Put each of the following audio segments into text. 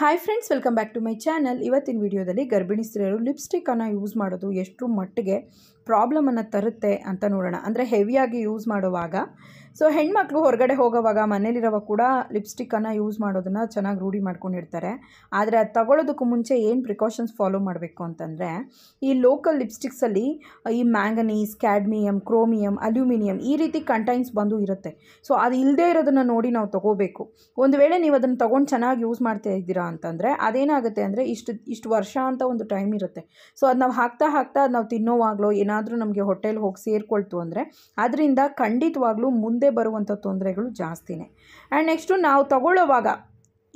hi friends welcome back to my channel ಇವತ್ತಿನ ವಿಡಿಯೋದಲ್ಲಿ ಗರ್ಭಿಣಿ ಸ್ತ್ರೀಯರು ಲಿಪ್ಸ್ಟಿಕ್ಕನ್ನು ಯೂಸ್ ಮಾಡೋದು ಎಷ್ಟು ಮಟ್ಟಿಗೆ ಪ್ರಾಬ್ಲಮನ್ನು ತರುತ್ತೆ ಅಂತ ನೋಡೋಣ ಅಂದರೆ ಹೆವಿಯಾಗಿ ಯೂಸ್ ಮಾಡುವಾಗ ಸೊ ಹೆಣ್ಮಕ್ಳು ಹೊರಗಡೆ ಹೋಗೋವಾಗ ಮನೇಲಿರೋವಾಗ ಕೂಡ ಲಿಪ್ಸ್ಟಿಕ್ಕನ್ನು ಯೂಸ್ ಮಾಡೋದನ್ನು ಚೆನ್ನಾಗಿ ರೂಢಿ ಮಾಡ್ಕೊಂಡಿರ್ತಾರೆ ಆದರೆ ಅದು ತಗೊಳ್ಳೋದಕ್ಕೂ ಮುಂಚೆ ಏನು ಪ್ರಿಕಾಷನ್ಸ್ ಫಾಲೋ ಮಾಡಬೇಕು ಅಂತಂದರೆ ಈ ಲೋಕಲ್ ಲಿಪ್ಸ್ಟಿಕ್ಸಲ್ಲಿ ಈ ಮ್ಯಾಂಗನೀಸ್ ಕ್ಯಾಡ್ಮಿಯಂ ಕ್ರೋಮಿಯಂ ಅಲ್ಯೂಮಿನಿಯಂ ಈ ರೀತಿ ಕಂಟೈನ್ಸ್ ಬಂದು ಇರುತ್ತೆ ಸೊ ಅದು ಇಲ್ಲದೇ ಇರೋದನ್ನು ನೋಡಿ ನಾವು ತೊಗೋಬೇಕು ಒಂದು ವೇಳೆ ನೀವು ಅದನ್ನು ತೊಗೊಂಡು ಚೆನ್ನಾಗಿ ಯೂಸ್ ಮಾಡ್ತಾ ಇದ್ದೀರಾ ಅಂತಂದರೆ ಅದೇನಾಗುತ್ತೆ ಅಂದರೆ ಇಷ್ಟು ಇಷ್ಟು ವರ್ಷ ಅಂತ ಒಂದು ಟೈಮ್ ಇರುತ್ತೆ ಸೊ ಅದು ನಾವು ಹಾಕ್ತಾ ಹಾಕ್ತಾ ಅದು ನಾವು ತಿನ್ನೋವಾಗಲೋ ಏನಾದರೂ ನಮಗೆ ಹೋಟೆಲ್ ಹೋಗಿ ಸೇರಿಕೊಳ್ತು ಅಂದರೆ ಅದರಿಂದ ಖಂಡಿತವಾಗ್ಲೂ ಮುಂದೆ ಮುಂದೆ ಬರುವಂಥ ತೊಂದರೆಗಳು ಜಾಸ್ತಿನೇ ಆ್ಯಂಡ್ ನೆಕ್ಸ್ಟು ನಾವು ತಗೊಳ್ಳೋವಾಗ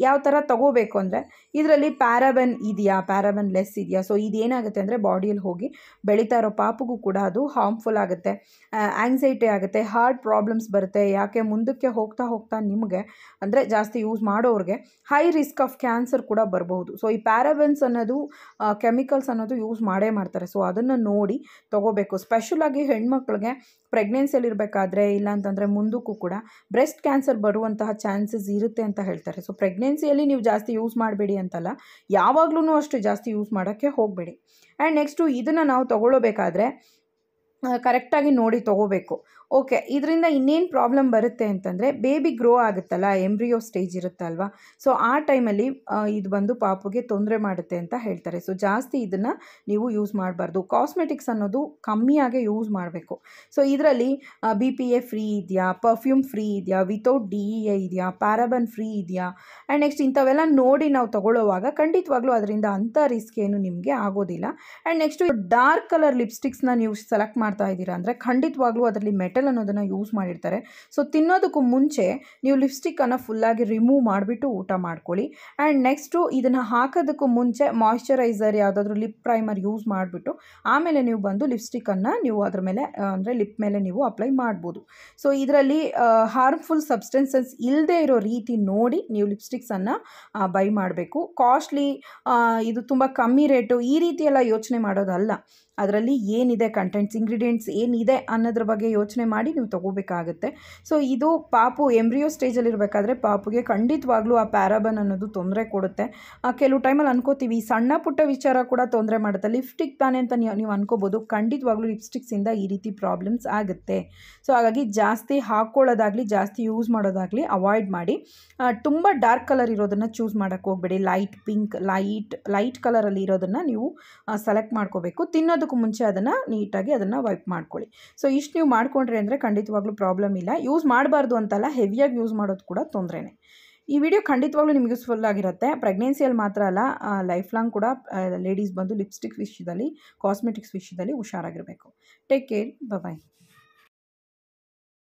ಯಾವ ಥರ ತಗೋಬೇಕು ಅಂದರೆ ಇದರಲ್ಲಿ ಪ್ಯಾರಾಬೆನ್ ಇದೆಯಾ ಪ್ಯಾರಾಬೆನ್ ಲೆಸ್ ಇದೆಯಾ ಸೊ ಇದೇನಾಗುತ್ತೆ ಅಂದರೆ ಬಾಡಿಯಲ್ಲಿ ಹೋಗಿ ಬೆಳೀತಾ ಇರೋ ಪಾಪಗೂ ಕೂಡ ಅದು ಹಾರ್ಮ್ಫುಲ್ ಆಗುತ್ತೆ ಆಂಗ್ಸೈಟಿ ಆಗುತ್ತೆ ಹಾರ್ಟ್ ಪ್ರಾಬ್ಲಮ್ಸ್ ಬರುತ್ತೆ ಯಾಕೆ ಮುಂದಕ್ಕೆ ಹೋಗ್ತಾ ಹೋಗ್ತಾ ನಿಮಗೆ ಅಂದರೆ ಜಾಸ್ತಿ ಯೂಸ್ ಮಾಡೋರಿಗೆ ಹೈ ರಿಸ್ಕ್ ಆಫ್ ಕ್ಯಾನ್ಸರ್ ಕೂಡ ಬರಬಹುದು ಸೊ ಈ ಪ್ಯಾರಾಬೆನ್ಸ್ ಅನ್ನೋದು ಕೆಮಿಕಲ್ಸ್ ಅನ್ನೋದು ಯೂಸ್ ಮಾಡೇ ಮಾಡ್ತಾರೆ ಸೊ ಅದನ್ನು ನೋಡಿ ತೊಗೋಬೇಕು ಸ್ಪೆಷಲಾಗಿ ಹೆಣ್ಮಕ್ಳಿಗೆ ಪ್ರೆಗ್ನೆನ್ಸಿಯಲ್ಲಿರಬೇಕಾದ್ರೆ ಇಲ್ಲ ಮುಂದಕ್ಕೂ ಕೂಡ ಬ್ರೆಸ್ಟ್ ಕ್ಯಾನ್ಸರ್ ಬರುವಂತಹ ಚಾನ್ಸಸ್ ಇರುತ್ತೆ ಅಂತ ಹೇಳ್ತಾರೆ ಸೊ ಪ್ರೆಗ್ನೆನ್ಸಿಯಲ್ಲಿ ನೀವು ಜಾಸ್ತಿ ಯೂಸ್ ಮಾಡಬೇಡಿ ಅಂತಲ್ಲ ಯಾವಾಗಲೂ ಅಷ್ಟು ಜಾಸ್ತಿ ಯೂಸ್ ಮಾಡೋಕ್ಕೆ ಹೋಗಬೇಡಿ ಆ್ಯಂಡ್ ನೆಕ್ಸ್ಟು ಇದನ್ನು ನಾವು ತಗೊಳ್ಳಬೇಕಾದ್ರೆ ಕರೆಕ್ಟಾಗಿ ನೋಡಿ ತೊಗೋಬೇಕು ಓಕೆ ಇದರಿಂದ ಇನ್ನೇನು ಪ್ರಾಬ್ಲಮ್ ಬರುತ್ತೆ ಅಂತಂದರೆ ಬೇಬಿ ಗ್ರೋ ಆಗುತ್ತಲ್ಲ ಎಂಬ್ರಿಯೋ ಸ್ಟೇಜ್ ಇರುತ್ತಲ್ವ ಸೊ ಆ ಟೈಮಲ್ಲಿ ಇದು ಬಂದು ಪಾಪುಗೆ ತೊಂದರೆ ಮಾಡುತ್ತೆ ಅಂತ ಹೇಳ್ತಾರೆ ಸೊ ಜಾಸ್ತಿ ಇದನ್ನು ನೀವು ಯೂಸ್ ಮಾಡಬಾರ್ದು ಕಾಸ್ಮೆಟಿಕ್ಸ್ ಅನ್ನೋದು ಕಮ್ಮಿಯಾಗೆ ಯೂಸ್ ಮಾಡಬೇಕು ಸೊ ಇದರಲ್ಲಿ ಬಿ ಪಿ ಎ ಫ್ರೀ ಇದೆಯಾ ಪರ್ಫ್ಯೂಮ್ ಫ್ರೀ ಇದೆಯಾ ವಿತೌಟ್ ಡಿ ಇ ಎ ಇದೆಯಾ ಪ್ಯಾರಾಬನ್ ಫ್ರೀ ಇದೆಯಾ ಆ್ಯಂಡ್ ನೆಕ್ಸ್ಟ್ ಇಂಥವೆಲ್ಲ ನೋಡಿ ನಾವು ತೊಗೊಳ್ಳೋವಾಗ ಖಂಡಿತವಾಗ್ಲೂ ಅದರಿಂದ ಅಂಥ ರಿಸ್ಕ್ ಏನು ನಿಮಗೆ ಆಗೋದಿಲ್ಲ ಆ್ಯಂಡ್ ನೆಕ್ಸ್ಟು ಡಾರ್ಕ್ ಕಲರ್ ಲಿಪ್ಸ್ಟಿಕ್ಸ್ನ ನೀವು ಸೆಲೆಕ್ಟ್ ಮಾಡಿ ಮಾಡ್ತಾ ಇದ್ದೀರಾ ಅಂದರೆ ಖಂಡಿತವಾಗ್ಲೂ ಅದರಲ್ಲಿ ಮೆಟಲ್ ಅನ್ನೋದನ್ನು ಯೂಸ್ ಮಾಡಿರ್ತಾರೆ ಸೊ ತಿನ್ನೋದಕ್ಕೂ ಮುಂಚೆ ನೀವು ಲಿಪ್ಸ್ಟಿಕ್ಕನ್ನು ಫುಲ್ಲಾಗಿ ರಿಮೂವ್ ಮಾಡಿಬಿಟ್ಟು ಊಟ ಮಾಡ್ಕೊಳ್ಳಿ ಆ್ಯಂಡ್ ನೆಕ್ಸ್ಟು ಇದನ್ನು ಹಾಕೋದಕ್ಕೂ ಮುಂಚೆ ಮಾಯಿಶ್ಚರೈಸರ್ ಯಾವುದಾದ್ರೂ ಲಿಪ್ ಪ್ರೈಮರ್ ಯೂಸ್ ಮಾಡಿಬಿಟ್ಟು ಆಮೇಲೆ ನೀವು ಬಂದು ಲಿಪ್ಸ್ಟಿಕ್ಕನ್ನು ನೀವು ಅದರ ಮೇಲೆ ಅಂದರೆ ಲಿಪ್ ಮೇಲೆ ನೀವು ಅಪ್ಲೈ ಮಾಡ್ಬೋದು ಸೊ ಇದರಲ್ಲಿ ಹಾರ್ಮ್ಫುಲ್ ಸಬ್ಸ್ಟೆನ್ಸಸ್ ಇಲ್ಲದೆ ಇರೋ ರೀತಿ ನೋಡಿ ನೀವು ಲಿಪ್ಸ್ಟಿಕ್ಸನ್ನು ಬೈ ಮಾಡಬೇಕು ಕಾಸ್ಟ್ಲಿ ಇದು ತುಂಬ ಕಮ್ಮಿ ರೇಟು ಈ ರೀತಿಯೆಲ್ಲ ಯೋಚನೆ ಮಾಡೋದಲ್ಲ ಅದರಲ್ಲಿ ಏನಿದೆ ಕಂಟೆಂಟ್ಸ್ ಇಂಗ್ರೀಡಿಯೆಂಟ್ ಇಂಗ್ರೀಡಿಯೆಂಟ್ಸ್ ಏನಿದೆ ಅನ್ನೋದ್ರ ಬಗ್ಗೆ ಯೋಚನೆ ಮಾಡಿ ನೀವು ತಗೋಬೇಕಾಗುತ್ತೆ ಸೊ ಇದು ಪಾಪು ಎಂಬ್ರಿಯೋ ಇರಬೇಕಾದ್ರೆ ಪಾಪುಗೆ ಖಂಡಿತವಾಗ್ಲೂ ಆ ಪ್ಯಾರಾಬನ್ ಅನ್ನೋದು ತೊಂದರೆ ಕೊಡುತ್ತೆ ಕೆಲವು ಟೈಮಲ್ಲಿ ಅನ್ಕೋತೀವಿ ಸಣ್ಣ ಪುಟ್ಟ ವಿಚಾರ ಕೂಡ ತೊಂದರೆ ಮಾಡುತ್ತೆ ಲಿಪ್ಸ್ಟಿಕ್ ತಾನೆ ಅಂತ ನೀವು ಅನ್ಕೋಬೋದು ಖಂಡಿತವಾಗ್ಲೂ ಲಿಪ್ಸ್ಟಿಕ್ಸಿಂದ ಈ ರೀತಿ ಪ್ರಾಬ್ಲಮ್ಸ್ ಆಗುತ್ತೆ ಸೊ ಹಾಗಾಗಿ ಜಾಸ್ತಿ ಹಾಕ್ಕೊಳ್ಳೋದಾಗಲಿ ಜಾಸ್ತಿ ಯೂಸ್ ಮಾಡೋದಾಗಲಿ ಅವಾಯ್ಡ್ ಮಾಡಿ ತುಂಬ ಡಾರ್ಕ್ ಕಲರ್ ಇರೋದನ್ನು ಚೂಸ್ ಮಾಡೋಕ್ಕೆ ಹೋಗ್ಬೇಡಿ ಲೈಟ್ ಪಿಂಕ್ ಲೈಟ್ ಲೈಟ್ ಕಲರಲ್ಲಿ ಇರೋದನ್ನು ನೀವು ಸೆಲೆಕ್ಟ್ ಮಾಡ್ಕೋಬೇಕು ತಿನ್ನೋದಕ್ಕೂ ಮುಂಚೆ ಅದನ್ನು ನೀಟಾಗಿ ಅದನ್ನು ವೈಪ್ ಮಾಡ್ಕೊಳ್ಳಿ ಸೊ ಇಷ್ಟು ನೀವು ಮಾಡ್ಕೊಂಡ್ರೆ ಅಂದರೆ ಖಂಡಿತವಾಗ್ಲೂ ಪ್ರಾಬ್ಲಮ್ ಇಲ್ಲ ಯೂಸ್ ಮಾಡಬಾರ್ದು ಅಂತಲ್ಲ ಹೆವಿಯಾಗಿ ಯೂಸ್ ಮಾಡೋದು ಕೂಡ ತೊಂದರೆನೇ ಈ ವಿಡಿಯೋ ಖಂಡಿತವಾಗ್ಲೂ ನಿಮ್ಗೆ ಯೂಸ್ಫುಲ್ ಆಗಿರುತ್ತೆ ಪ್ರೆಗ್ನೆನ್ಸಿಯಲ್ಲಿ ಮಾತ್ರ ಅಲ್ಲ ಲೈಫ್ ಲಾಂಗ್ ಕೂಡ ಲೇಡೀಸ್ ಬಂದು ಲಿಪ್ಸ್ಟಿಕ್ ವಿಷಯದಲ್ಲಿ ಕಾಸ್ಮೆಟಿಕ್ಸ್ ವಿಷಯದಲ್ಲಿ ಹುಷಾರಾಗಿರಬೇಕು ಟೇಕ್ ಕೇರ್ ಬಾಯ್